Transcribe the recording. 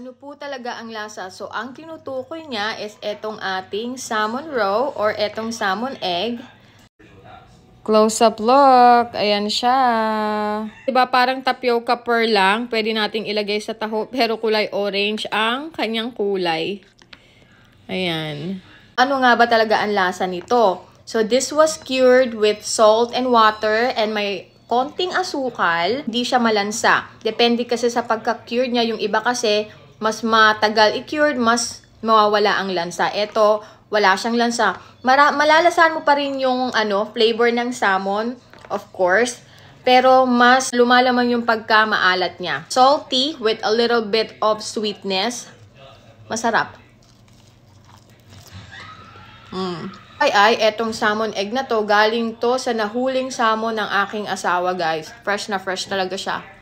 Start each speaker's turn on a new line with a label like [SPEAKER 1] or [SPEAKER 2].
[SPEAKER 1] Ano po talaga ang lasa? So, ang tinutukoy niya is etong ating salmon roe or etong salmon egg.
[SPEAKER 2] Close-up look. Ayan siya.
[SPEAKER 1] Diba parang tapioca pearl lang. Pwede nating ilagay sa taho pero kulay orange ang kanyang kulay. Ayan. Ano nga ba talaga ang lasa nito? So, this was cured with salt and water and may konting asukal, di siya malansa. Depende kasi sa pagka-cure niya. Yung iba kasi, mas matagal i-cured, mas mawawala ang lansa. Ito, wala siyang lansa. Mara malalasahan mo pa rin yung ano, flavor ng salmon, of course. Pero mas lumalaman yung pagka maalat niya. Salty with a little bit of sweetness. Masarap. Mm. Ay ay, etong salmon egg na to, galing to sa nahuling salmon ng aking asawa guys. Fresh na fresh talaga siya.